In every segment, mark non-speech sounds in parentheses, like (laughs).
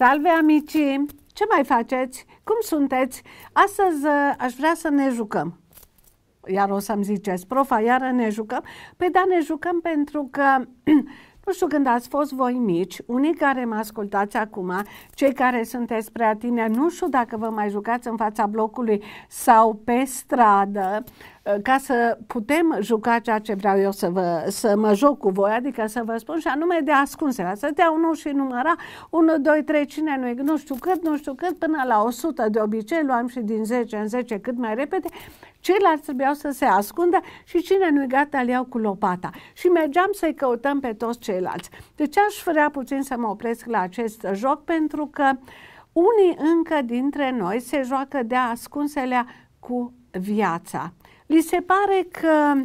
Salve amici, Ce mai faceți? Cum sunteți? Astăzi uh, aș vrea să ne jucăm. Iar o să-mi ziceți, profa, iară ne jucăm? Păi da, ne jucăm pentru că (clears throat) nu știu când ați fost voi mici, unii care mă ascultați acum, cei care sunteți prea tine, nu știu dacă vă mai jucați în fața blocului sau pe stradă, Ă, ca să putem juca ceea ce vreau eu să, vă, să mă joc cu voi, adică să vă spun și anume de ascunse. Să te unul și număra 1, 2, 3, cine nu, nu știu cât, nu știu cât, până la 100 de obicei, luam și din 10 în 10 cât mai repede, ceilalți trebuiau să se ascundă și cine nu-i gata îl iau cu lopata. Și mergeam să-i căutăm pe toți ceilalți. Deci aș vrea puțin să mă opresc la acest joc pentru că unii încă dintre noi se joacă de ascunselea cu viața li se pare că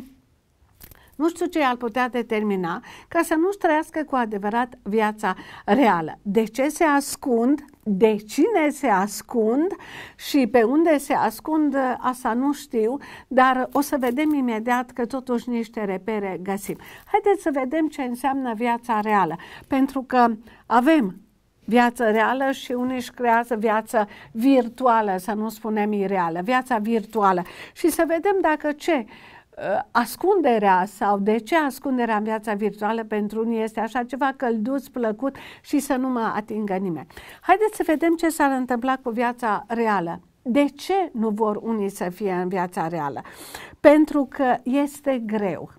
nu știu ce ar putea determina ca să nu trăiască cu adevărat viața reală. De ce se ascund, de cine se ascund și pe unde se ascund, asta nu știu, dar o să vedem imediat că totuși niște repere găsim. Haideți să vedem ce înseamnă viața reală, pentru că avem viață reală și unii își creează viață virtuală, să nu spunem ireală, viața virtuală. Și să vedem dacă ce uh, ascunderea sau de ce ascunderea în viața virtuală pentru unii este așa ceva călduț, plăcut și să nu mă atingă nimeni. Haideți să vedem ce s-ar întâmpla cu viața reală. De ce nu vor unii să fie în viața reală? Pentru că este greu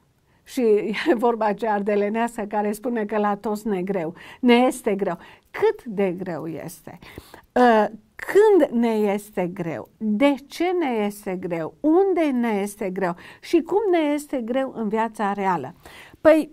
și e (laughs) vorba aceea ardeleneasă care spune că la toți ne greu. Ne este greu. Cât de greu este? Ă, când ne este greu? De ce ne este greu? Unde ne este greu? Și cum ne este greu în viața reală? Păi,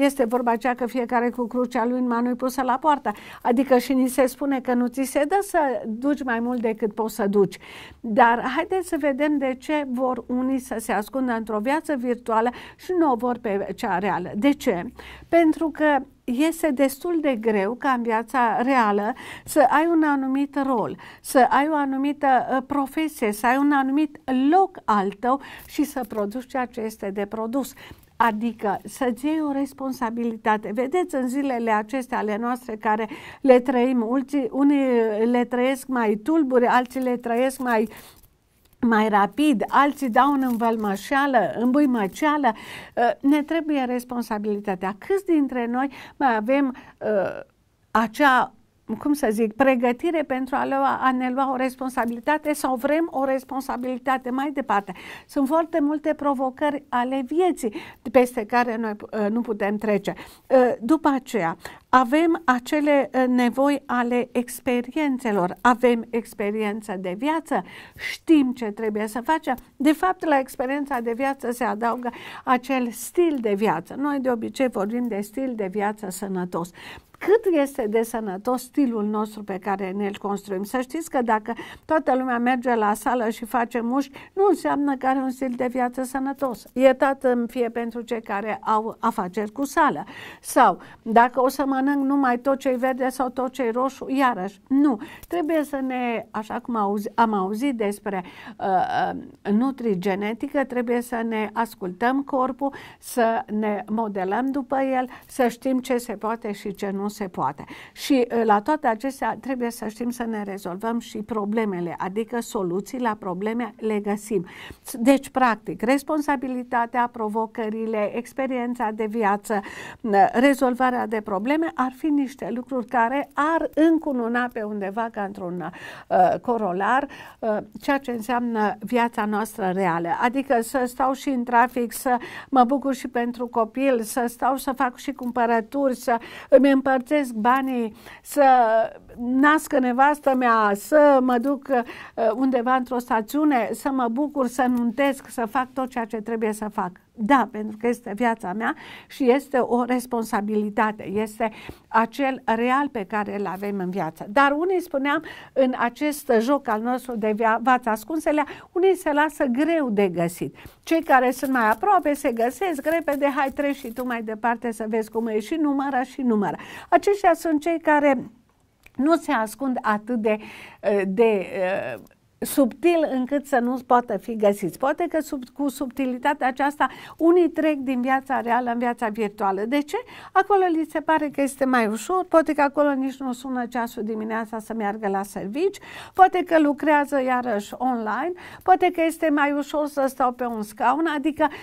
este vorba aceea că fiecare cu crucea lui în manu pusă la poartă. Adică și ni se spune că nu ți se dă să duci mai mult decât poți să duci. Dar haideți să vedem de ce vor unii să se ascundă într-o viață virtuală și nu o vor pe cea reală. De ce? Pentru că este destul de greu ca în viața reală să ai un anumit rol, să ai o anumită ă, profesie, să ai un anumit loc al tău și să produci ceea ce este de produs. Adică să-ți iei o responsabilitate. Vedeți în zilele acestea ale noastre care le trăim, ulții, unii le trăiesc mai tulburi, alții le trăiesc mai mai rapid, alții dau în învălmășeală, în buimăceală, ă, ne trebuie responsabilitatea. Câți dintre noi mai avem ă, acea cum să zic, pregătire pentru a, lua, a ne lua o responsabilitate sau vrem o responsabilitate mai departe. Sunt foarte multe provocări ale vieții peste care noi uh, nu putem trece. Uh, după aceea, avem acele uh, nevoi ale experiențelor, avem experiență de viață, știm ce trebuie să facem. De fapt, la experiența de viață se adaugă acel stil de viață. Noi de obicei vorbim de stil de viață sănătos cât este de sănătos stilul nostru pe care ne-l construim. Să știți că dacă toată lumea merge la sală și face mușchi, nu înseamnă că are un stil de viață sănătos. Iertată fie pentru cei care au afaceri cu sală. Sau dacă o să mănânc numai tot ce verde sau tot ce roșu, iarăși, nu. Trebuie să ne, așa cum auzi, am auzit despre uh, uh, nutrigenetică, trebuie să ne ascultăm corpul, să ne modelăm după el, să știm ce se poate și ce nu se poate. Și la toate acestea trebuie să știm să ne rezolvăm și problemele, adică soluții la probleme le găsim. Deci, practic, responsabilitatea, provocările, experiența de viață, rezolvarea de probleme ar fi niște lucruri care ar încununa pe undeva ca într-un uh, corolar uh, ceea ce înseamnă viața noastră reală. Adică să stau și în trafic, să mă bucur și pentru copil, să stau să fac și cumpărături, să îmi împăr împărțesc banii, să nască nevastă mea, să mă duc uh, undeva într-o stațiune, să mă bucur, să nuntesc, să fac tot ceea ce trebuie să fac. Da, pentru că este viața mea și este o responsabilitate, este acel real pe care îl avem în viață. Dar unii spuneam, în acest joc al nostru de viața ascunselea, unii se lasă greu de găsit. Cei care sunt mai aproape se găsesc repede, hai treci și tu mai departe să vezi cum e și numără și numără. Aceștia sunt cei care nu se ascund atât de, de subtil încât să nu poată fi găsiți. Poate că sub, cu subtilitatea aceasta unii trec din viața reală în viața virtuală. De ce? Acolo li se pare că este mai ușor, poate că acolo nici nu sună ceasul dimineața să meargă la servici, poate că lucrează iarăși online, poate că este mai ușor să stau pe un scaun, adică uh,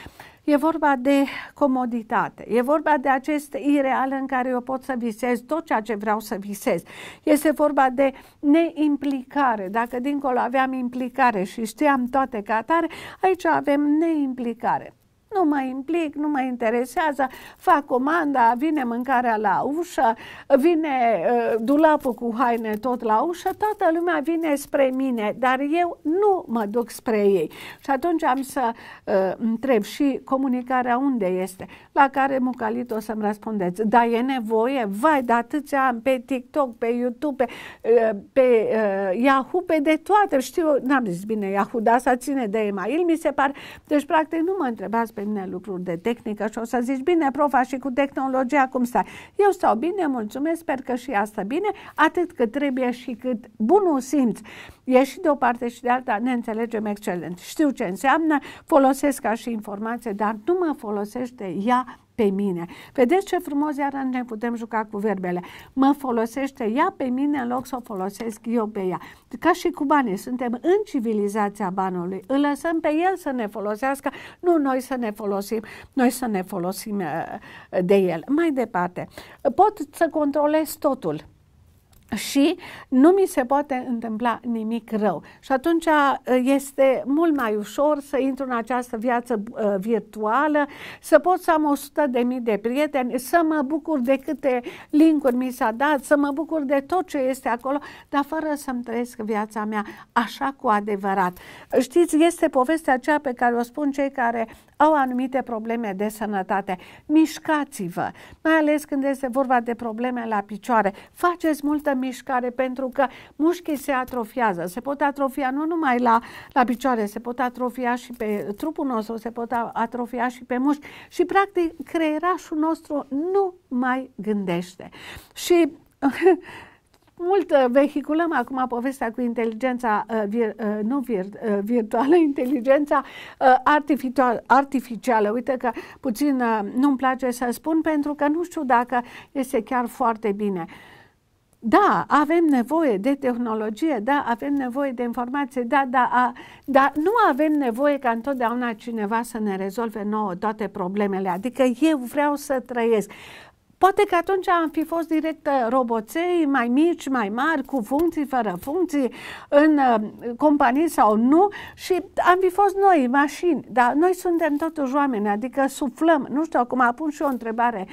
E vorba de comoditate, e vorba de acest ireal în care eu pot să visez tot ceea ce vreau să visez. Este vorba de neimplicare. Dacă dincolo aveam implicare și știam toate ca atare, aici avem neimplicare nu mă implic, nu mă interesează, fac comanda, vine mâncarea la ușă, vine uh, dulapul cu haine tot la ușă, toată lumea vine spre mine, dar eu nu mă duc spre ei. Și atunci am să uh, întreb și comunicarea unde este, la care Mucalit o să-mi răspundeți, da, e nevoie, vai, de atâția am pe TikTok, pe YouTube, pe, uh, pe uh, Yahoo, pe de toate, știu, n-am zis bine Yahoo, dar asta ține de Email, mi se pare, deci practic nu mă întrebați pe mine lucruri de tehnică și o să zici, bine, profa, și cu tehnologia cum stai? Eu stau bine, mulțumesc, sper că și asta bine, atât cât trebuie și cât bunul simț. E și de o parte și de alta, ne înțelegem excelent. Știu ce înseamnă, folosesc ca și informație, dar nu mă folosește ea pe mine. Vedeți ce frumos iar ne putem juca cu verbele. Mă folosește ea pe mine în loc să o folosesc eu pe ea. Ca și cu banii, suntem în civilizația banului. Îl lăsăm pe el să ne folosească, nu noi să ne folosim, noi să ne folosim eh, de el. Mai departe, pot să controlez totul și nu mi se poate întâmpla nimic rău. Și atunci uh, este mult mai ușor să intru în această viață uh, virtuală, să pot să am 100 de mii de prieteni, să mă bucur de câte linkuri mi s-a dat, să mă bucur de tot ce este acolo, dar fără să-mi trăiesc viața mea așa cu adevărat. Știți, este povestea aceea pe care o spun cei care au anumite probleme de sănătate. Mișcați-vă, mai ales când este vorba de probleme la picioare. Faceți multă mișcare pentru că mușchii se atrofiază. Se pot atrofia nu numai la, la picioare, se pot atrofia și pe trupul nostru, se pot atrofia și pe mușchi și practic creierașul nostru nu mai gândește. Și (laughs) mult uh, vehiculăm acum povestea cu inteligența uh, vir, uh, nu vir, uh, virtuală, (laughs) inteligența uh, artificială. Uite că puțin uh, nu-mi place să spun pentru că nu știu dacă este chiar foarte bine. Uh, da, avem nevoie de tehnologie, da, avem nevoie de informație, da, da, a, da, nu avem nevoie ca întotdeauna cineva să ne rezolve nouă toate problemele. Adică eu vreau să trăiesc. Poate că atunci am fi fost direct uh, roboței mai mici, mai mari, cu funcții, fără funcții, în uh, companii sau nu și am fi fost noi, mașini, dar noi suntem totuși oameni, adică suflăm, nu știu, acum pun și o întrebare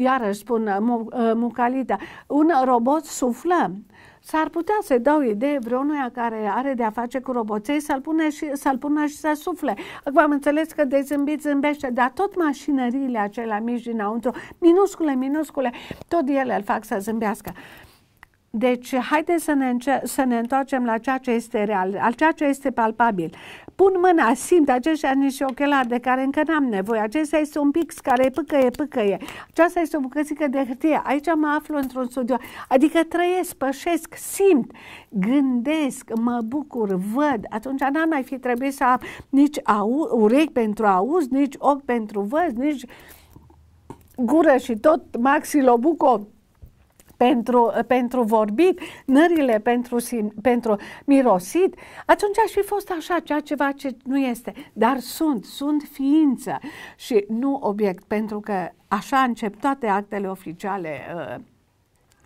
iarăși spun uh, uh, Mucalita, un robot suflă. S-ar putea să dau idee vreunuia care are de-a face cu roboței să-l, pune și, să-l pună și să sufle. Acum am înțeles că de zâmbit zâmbește, dar tot mașinăriile acelea mici dinăuntru, minuscule, minuscule, tot ele îl fac să zâmbească. Deci, haideți să ne, să ne întoarcem la ceea ce este real, la ceea ce este palpabil pun mâna, simt aceștia niște ochelari de care încă n-am nevoie, acesta este un pix care păcăie, păcăie. aceasta este o bucățică de hârtie, aici mă aflu într-un studio, adică trăiesc, pășesc, simt, gândesc, mă bucur, văd, atunci n-ar mai fi trebuit să am nici au, urechi pentru auz, nici ochi pentru văz, nici gură și tot maxilobuco pentru, pentru vorbit, nările pentru, pentru mirosit, atunci aș fi fost așa, ceea ceva ce nu este. Dar sunt, sunt ființă și nu obiect, pentru că așa încep toate actele oficiale uh,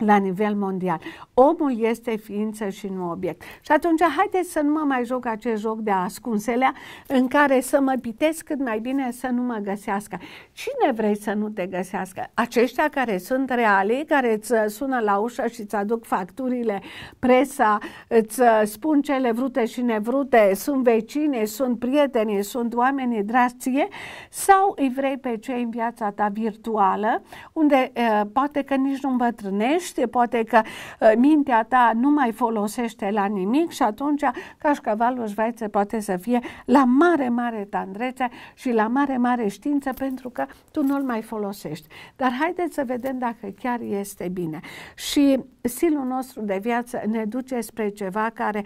la nivel mondial. Omul este ființă și nu obiect. Și atunci haideți să nu mă mai joc acest joc de ascunselea în care să mă pitesc cât mai bine să nu mă găsească. Cine vrei să nu te găsească? Aceștia care sunt reale, care îți sună la ușă și îți aduc facturile, presa, îți spun cele vrute și nevrute, sunt vecine, sunt prieteni, sunt oameni drastie sau îi vrei pe cei în viața ta virtuală, unde eh, poate că nici nu îmbătrânești, cunoaște, poate că ă, mintea ta nu mai folosește la nimic și atunci cașcavalul Șvaiță poate să fie la mare, mare tandrețe și la mare, mare știință pentru că tu nu-l mai folosești. Dar haideți să vedem dacă chiar este bine. Și silul nostru de viață ne duce spre ceva care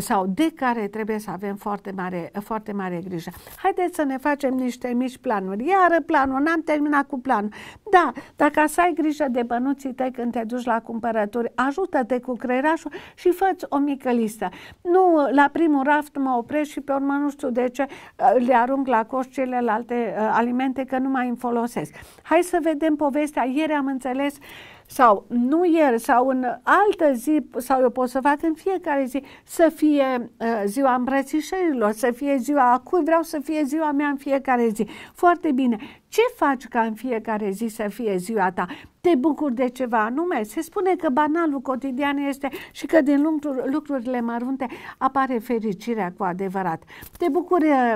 sau de care trebuie să avem foarte mare, foarte mare grijă. Haideți să ne facem niște mici planuri. Iară planul, n-am terminat cu planul. Da, dacă să ai grijă de bănuții tăi când te duci la cumpărături, ajută-te cu creierașul și fă-ți o mică listă. Nu, la primul raft mă opresc și pe urmă nu știu de ce uh, le arunc la coș celelalte uh, alimente că nu mai îmi folosesc. Hai să vedem povestea. Ieri am înțeles uh, sau nu ieri sau în altă zi sau eu pot să fac în fiecare zi să fie uh, ziua îmbrățișărilor, să fie ziua acum, vreau să fie ziua mea în fiecare zi. Foarte bine. Ce faci ca în fiecare zi să fie ziua ta? Te bucuri de ceva anume? Se spune că banalul cotidian este și că din lucrurile mărunte apare fericirea cu adevărat. Te bucuri uh,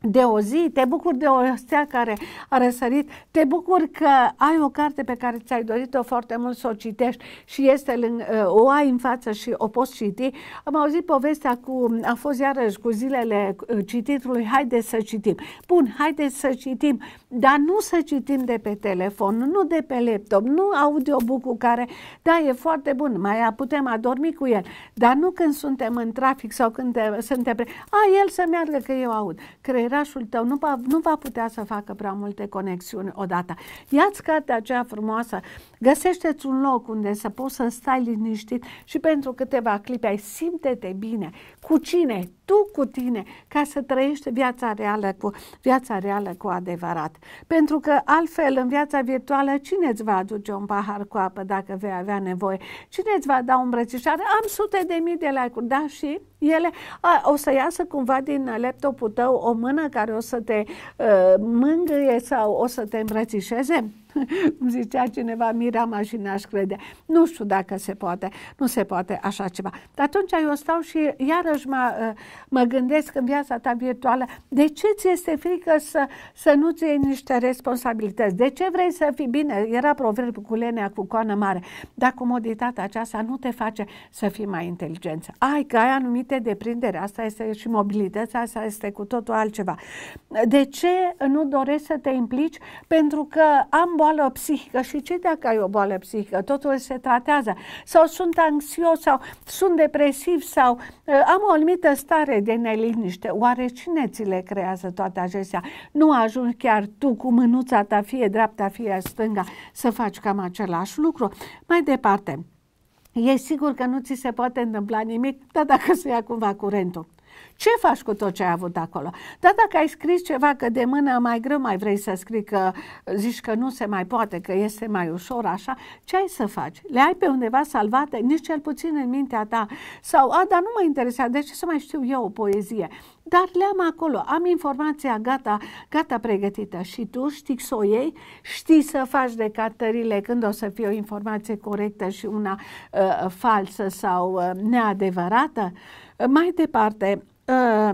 de o zi, te bucur de o stea care a răsărit, te bucur că ai o carte pe care ți-ai dorit-o foarte mult să o citești și este lângă, o ai în față și o poți citi. Am auzit povestea cu, a fost iarăși cu zilele uh, cititului, haide să citim. Bun, haide să citim, dar nu să citim de pe telefon, nu de pe laptop, nu audiobook-ul care, da, e foarte bun, mai putem adormi cu el, dar nu când suntem în trafic sau când suntem, a, el să meargă că eu aud. Cred creierașul tău nu va, nu va putea să facă prea multe conexiuni odată. Ia-ți cartea aceea frumoasă, găsește-ți un loc unde să poți să stai liniștit și pentru câteva clipe ai simte-te bine. Cu cine? tu cu tine ca să trăiești viața reală cu, viața reală cu adevărat. Pentru că altfel în viața virtuală cine îți va aduce un pahar cu apă dacă vei avea nevoie? Cine îți va da un îmbrățișare? Am sute de mii de like-uri, da și ele a, o să iasă cumva din laptopul tău o mână care o să te uh, mângâie sau o să te îmbrățișeze? (laughs) cum zicea cineva, miram și n-aș crede. Nu știu dacă se poate, nu se poate așa ceva. Dar atunci eu stau și iarăși mă, uh, mă gândesc în viața ta virtuală, de ce ți este frică să, să nu-ți iei niște responsabilități? De ce vrei să fii bine? Era proverbul cu lenea cu coană mare. Dar comoditatea aceasta nu te face să fii mai inteligență. Ai că ai anumite deprinderi, asta este și mobilitatea, asta este cu totul altceva. De ce nu dorești să te implici? Pentru că am boală boală psihică și ce dacă ai o boală psihică? Totul se tratează. Sau sunt anxios sau sunt depresiv sau uh, am o anumită stare de neliniște. Oare cine ți le creează toate acestea? Nu ajungi chiar tu cu mânuța ta, fie dreapta, fie stânga, să faci cam același lucru. Mai departe, e sigur că nu ți se poate întâmpla nimic, dar dacă se ia cumva curentul. Ce faci cu tot ce ai avut acolo? Dar dacă ai scris ceva că de mână mai greu mai vrei să scrii, că zici că nu se mai poate, că este mai ușor așa, ce ai să faci? Le ai pe undeva salvate, nici cel puțin în mintea ta. Sau, a, dar nu mă interesează, de ce să mai știu eu o poezie? Dar le-am acolo, am informația gata, gata pregătită și tu știi să o iei, știi să faci decatările când o să fie o informație corectă și una uh, falsă sau uh, neadevărată. Mai departe, uh,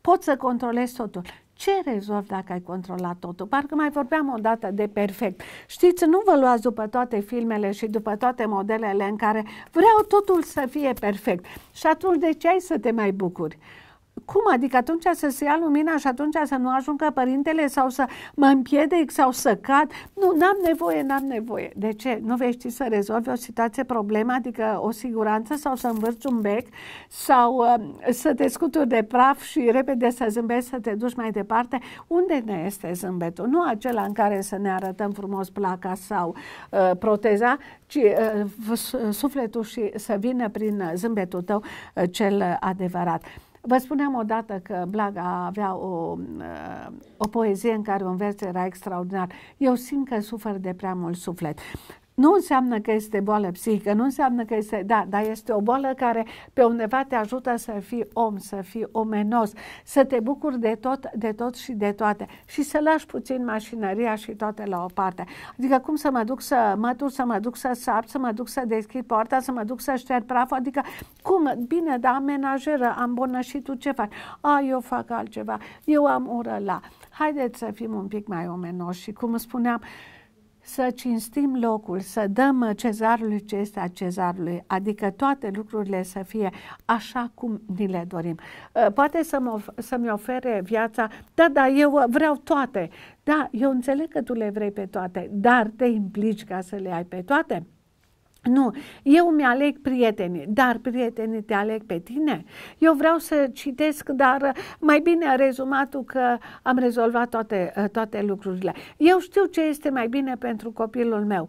poți să controlezi totul. Ce rezolvi dacă ai controlat totul? Parcă mai vorbeam o dată de perfect. Știți, nu vă luați după toate filmele și după toate modelele în care vreau totul să fie perfect. Și atunci de ce ai să te mai bucuri? Uh, cum? Adică atunci să se ia lumina și atunci să nu ajungă părintele sau să mă împiedic sau să cad? Nu, n-am nevoie, n-am nevoie. De ce? Nu vei ști să rezolvi o situație, problemă, adică o siguranță sau să învârți un bec sau um, să te scuturi de praf și repede să zâmbești, să te duci mai departe. Unde ne este zâmbetul? Nu acela în care să ne arătăm frumos placa sau uh, proteza, ci uh, sufletul și să vină prin uh, zâmbetul tău uh, cel uh, adevărat. Vă spuneam odată că Blaga avea o, uh, o poezie în care un vers era extraordinar. Eu simt că sufer de prea mult suflet. Nu înseamnă că este boală psihică, nu înseamnă că este, da, dar este o boală care pe undeva te ajută să fii om, să fii omenos, să te bucuri de tot, de tot și de toate și să lași puțin mașinăria și toate la o parte. Adică cum să mă duc să mătur, să mă duc să sap, să mă duc să deschid poarta, să mă duc să șterg praful, adică cum, bine, da, amenajeră, am bună și tu ce faci? A, eu fac altceva, eu am ură la. Haideți să fim un pic mai omenoși și cum spuneam, uh, să cinstim locul, să dăm uh, cezarului ce este a cezarului, adică toate lucrurile să fie așa cum ni le dorim. Uh, poate să-mi, of- să-mi ofere viața, da, da, eu uh, vreau toate, da, eu înțeleg că tu le vrei pe toate, dar te implici ca să le ai pe toate? Nu, eu mi-aleg prietenii, dar prietenii te aleg pe tine. Eu vreau să citesc, dar uh, mai bine rezumatul că am rezolvat toate, uh, toate lucrurile. Eu știu ce este mai bine pentru copilul meu.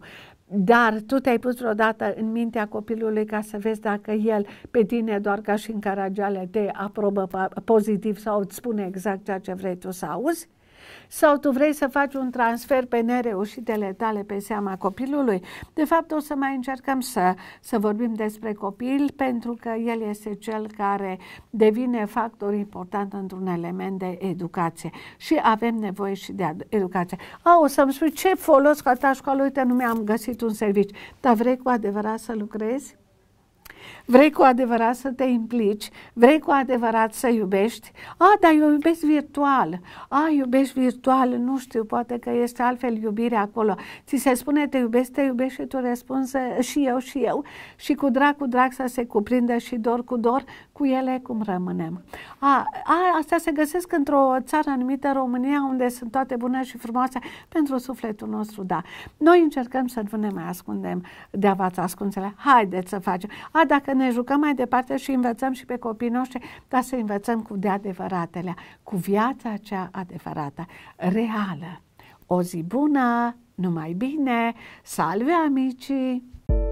Dar tu te-ai pus vreodată în mintea copilului ca să vezi dacă el pe tine, doar ca și în caragiale, te aprobă pozitiv sau îți spune exact ceea ce vrei tu să auzi? sau tu vrei să faci un transfer pe nereușitele tale pe seama copilului. De fapt, o să mai încercăm să, să vorbim despre copil pentru că el este cel care devine factor important într-un element de educație și avem nevoie și de educație. A, o să-mi spui ce folos că ta școală, uite, nu mi-am găsit un serviciu, dar vrei cu adevărat să lucrezi? Vrei cu adevărat să te implici? Vrei cu adevărat să iubești? A, dar eu iubesc virtual. A, iubești virtual, nu știu, poate că este altfel iubire acolo. Ți se spune te iubesc, te iubești și tu răspunzi uh, și eu și eu. Și cu drag, cu drag să se cuprindă și dor cu dor, cu ele cum rămânem. A, a astea se găsesc într-o țară anumită România, unde sunt toate bune și frumoase pentru sufletul nostru, da. Noi încercăm să nu ne mai ascundem de avați ascunțele. Haideți să facem. A, dacă ne jucăm mai departe și învățăm și pe copiii noștri, dar să învățăm cu de adevăratele, cu viața cea adevărată, reală. O zi bună, numai bine, salve amicii!